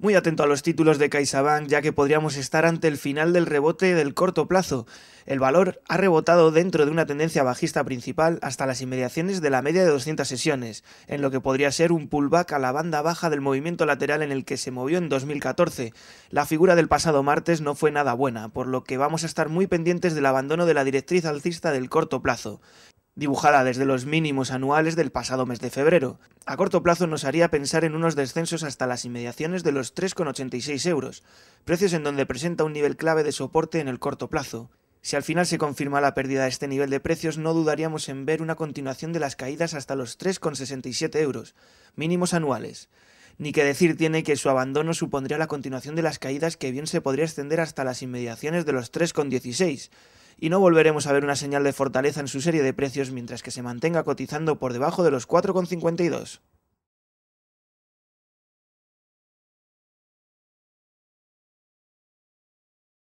Muy atento a los títulos de CaixaBank ya que podríamos estar ante el final del rebote del corto plazo. El valor ha rebotado dentro de una tendencia bajista principal hasta las inmediaciones de la media de 200 sesiones, en lo que podría ser un pullback a la banda baja del movimiento lateral en el que se movió en 2014. La figura del pasado martes no fue nada buena, por lo que vamos a estar muy pendientes del abandono de la directriz alcista del corto plazo dibujada desde los mínimos anuales del pasado mes de febrero. A corto plazo nos haría pensar en unos descensos hasta las inmediaciones de los 3,86 euros, precios en donde presenta un nivel clave de soporte en el corto plazo. Si al final se confirma la pérdida de este nivel de precios, no dudaríamos en ver una continuación de las caídas hasta los 3,67 euros, mínimos anuales. Ni que decir tiene que su abandono supondría la continuación de las caídas que bien se podría extender hasta las inmediaciones de los 3,16, y no volveremos a ver una señal de fortaleza en su serie de precios mientras que se mantenga cotizando por debajo de los 4,52.